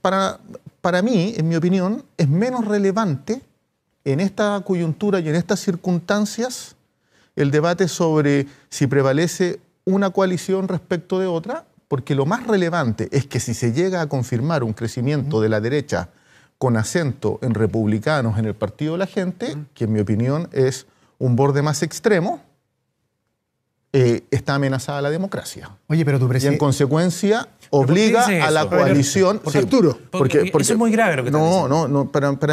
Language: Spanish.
para, para mí, en mi opinión, es menos relevante en esta coyuntura y en estas circunstancias el debate sobre si prevalece una coalición respecto de otra, porque lo más relevante es que si se llega a confirmar un crecimiento de la derecha con acento en republicanos en el Partido de la Gente, que en mi opinión es un borde más extremo, eh, está amenazada la democracia. Oye, pero tu presidente. Y en consecuencia obliga a la coalición. Por Porque, eso es muy grave lo que No, no, no, pero...